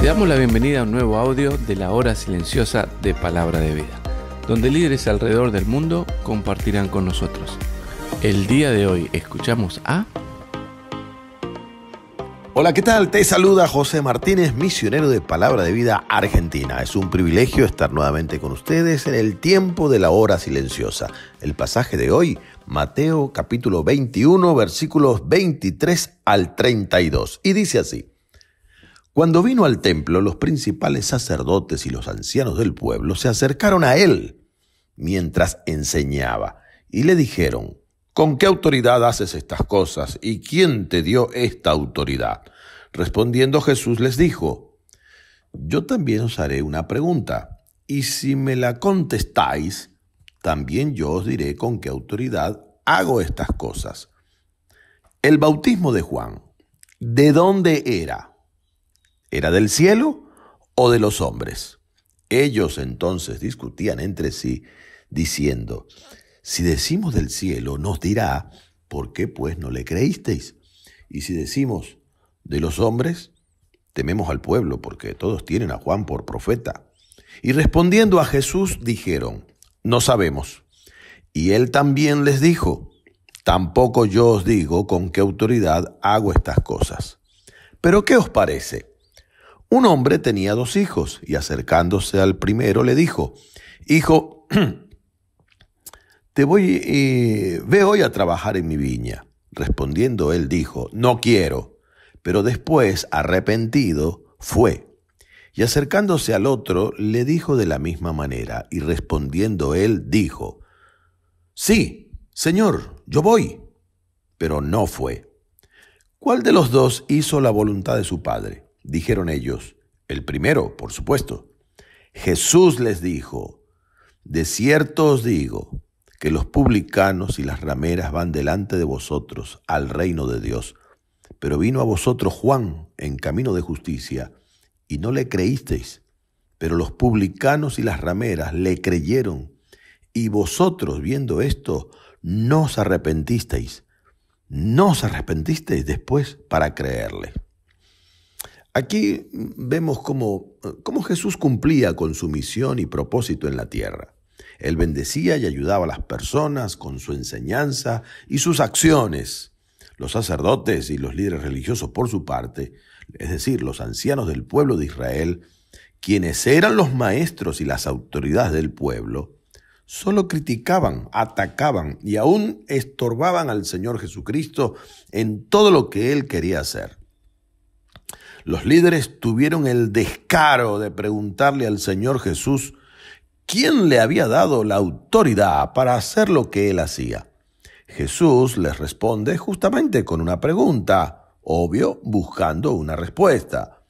Te damos la bienvenida a un nuevo audio de la hora silenciosa de Palabra de Vida, donde líderes alrededor del mundo compartirán con nosotros. El día de hoy escuchamos a... Hola, ¿qué tal? Te saluda José Martínez, misionero de Palabra de Vida Argentina. Es un privilegio estar nuevamente con ustedes en el tiempo de la hora silenciosa. El pasaje de hoy, Mateo capítulo 21, versículos 23 al 32, y dice así. Cuando vino al templo, los principales sacerdotes y los ancianos del pueblo se acercaron a él mientras enseñaba y le dijeron, ¿con qué autoridad haces estas cosas y quién te dio esta autoridad? Respondiendo Jesús les dijo, yo también os haré una pregunta y si me la contestáis, también yo os diré con qué autoridad hago estas cosas. El bautismo de Juan, ¿de dónde era? ¿Era del cielo o de los hombres? Ellos entonces discutían entre sí, diciendo, si decimos del cielo, nos dirá, ¿por qué pues no le creísteis? Y si decimos de los hombres, tememos al pueblo, porque todos tienen a Juan por profeta. Y respondiendo a Jesús dijeron, no sabemos. Y él también les dijo, tampoco yo os digo con qué autoridad hago estas cosas. Pero ¿qué os parece? Un hombre tenía dos hijos y acercándose al primero le dijo, Hijo, te voy, eh, ve hoy a trabajar en mi viña. Respondiendo él dijo, No quiero. Pero después, arrepentido, fue. Y acercándose al otro, le dijo de la misma manera, y respondiendo él dijo, Sí, Señor, yo voy. Pero no fue. ¿Cuál de los dos hizo la voluntad de su padre? Dijeron ellos, el primero, por supuesto. Jesús les dijo, de cierto os digo que los publicanos y las rameras van delante de vosotros al reino de Dios. Pero vino a vosotros Juan en camino de justicia y no le creísteis. Pero los publicanos y las rameras le creyeron. Y vosotros, viendo esto, no os arrepentisteis. No os arrepentisteis después para creerle. Aquí vemos cómo, Jesús cumplía con su misión y propósito en la tierra. Él bendecía y ayudaba a las personas con su enseñanza y sus acciones. Los sacerdotes y los líderes religiosos, por su parte, es decir, los ancianos del pueblo de Israel, quienes eran los maestros y las autoridades del pueblo, solo criticaban, atacaban y aún estorbaban al Señor Jesucristo en todo lo que él quería hacer. Los líderes tuvieron el descaro de preguntarle al Señor Jesús quién le había dado la autoridad para hacer lo que él hacía. Jesús les responde justamente con una pregunta, obvio, buscando una respuesta.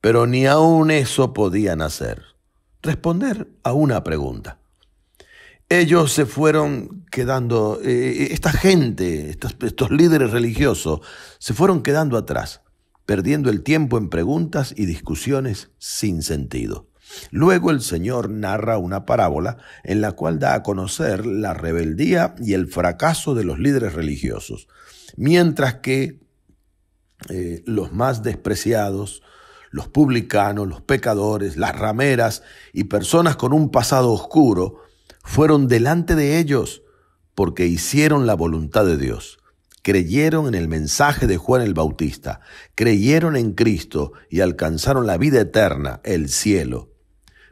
Pero ni aún eso podían hacer, responder a una pregunta. Ellos se fueron quedando, eh, eh, esta gente, estos líderes religiosos, se fueron quedando atrás perdiendo el tiempo en preguntas y discusiones sin sentido. Luego el Señor narra una parábola en la cual da a conocer la rebeldía y el fracaso de los líderes religiosos, mientras que eh, los más despreciados, los publicanos, los pecadores, las rameras y personas con un pasado oscuro, fueron delante de ellos porque hicieron la voluntad de Dios creyeron en el mensaje de Juan el Bautista, creyeron en Cristo y alcanzaron la vida eterna, el cielo.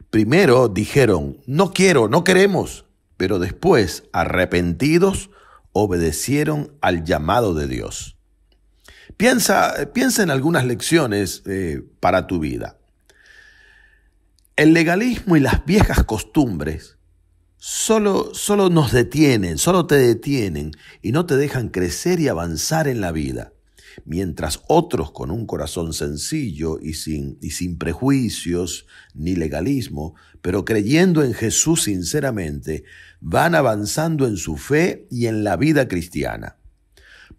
Primero dijeron, no quiero, no queremos, pero después, arrepentidos, obedecieron al llamado de Dios. Piensa, piensa en algunas lecciones eh, para tu vida. El legalismo y las viejas costumbres solo, solo nos detienen, solo te detienen y no te dejan crecer y avanzar en la vida. Mientras otros con un corazón sencillo y sin, y sin prejuicios ni legalismo, pero creyendo en Jesús sinceramente, van avanzando en su fe y en la vida cristiana.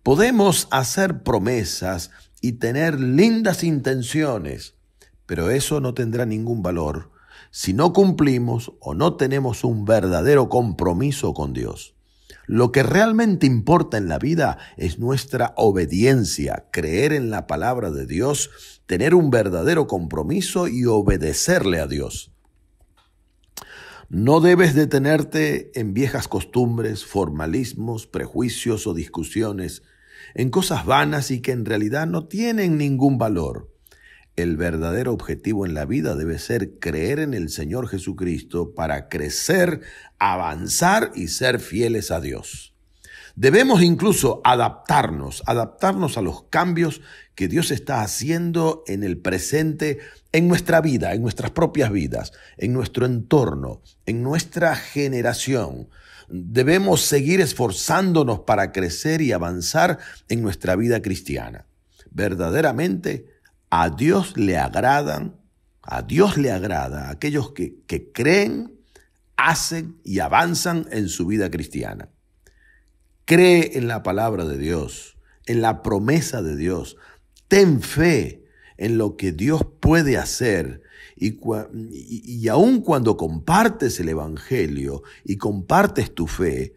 Podemos hacer promesas y tener lindas intenciones, pero eso no tendrá ningún valor si no cumplimos o no tenemos un verdadero compromiso con Dios. Lo que realmente importa en la vida es nuestra obediencia, creer en la palabra de Dios, tener un verdadero compromiso y obedecerle a Dios. No debes detenerte en viejas costumbres, formalismos, prejuicios o discusiones, en cosas vanas y que en realidad no tienen ningún valor. El verdadero objetivo en la vida debe ser creer en el Señor Jesucristo para crecer, avanzar y ser fieles a Dios. Debemos incluso adaptarnos, adaptarnos a los cambios que Dios está haciendo en el presente, en nuestra vida, en nuestras propias vidas, en nuestro entorno, en nuestra generación. Debemos seguir esforzándonos para crecer y avanzar en nuestra vida cristiana. Verdaderamente, a Dios le agradan, a Dios le agrada, a aquellos que, creen, hacen y avanzan en su vida cristiana. Cree en la palabra de Dios, en la promesa de Dios. Ten fe en lo que Dios puede hacer. Y, y, y aun cuando compartes el Evangelio y compartes tu fe,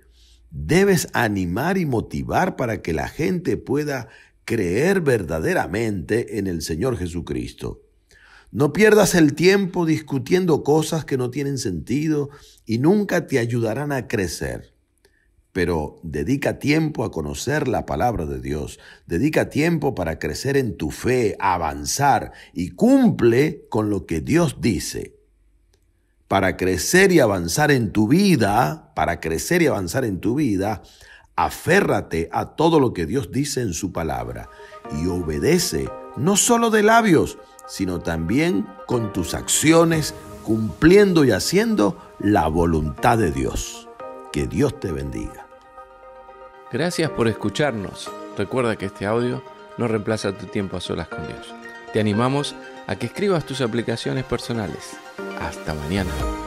debes animar y motivar para que la gente pueda creer verdaderamente en el Señor Jesucristo. No pierdas el tiempo discutiendo cosas que no tienen sentido y nunca te ayudarán a crecer. Pero dedica tiempo a conocer la palabra de Dios, dedica tiempo para crecer en tu fe, avanzar y cumple con lo que Dios dice para crecer y avanzar en tu vida, para crecer y avanzar en tu vida, Aférrate a todo lo que Dios dice en su palabra y obedece no solo de labios, sino también con tus acciones, cumpliendo y haciendo la voluntad de Dios. Que Dios te bendiga. Gracias por escucharnos. Recuerda que este audio no reemplaza tu tiempo a solas con Dios. Te animamos a que escribas tus aplicaciones personales. Hasta mañana.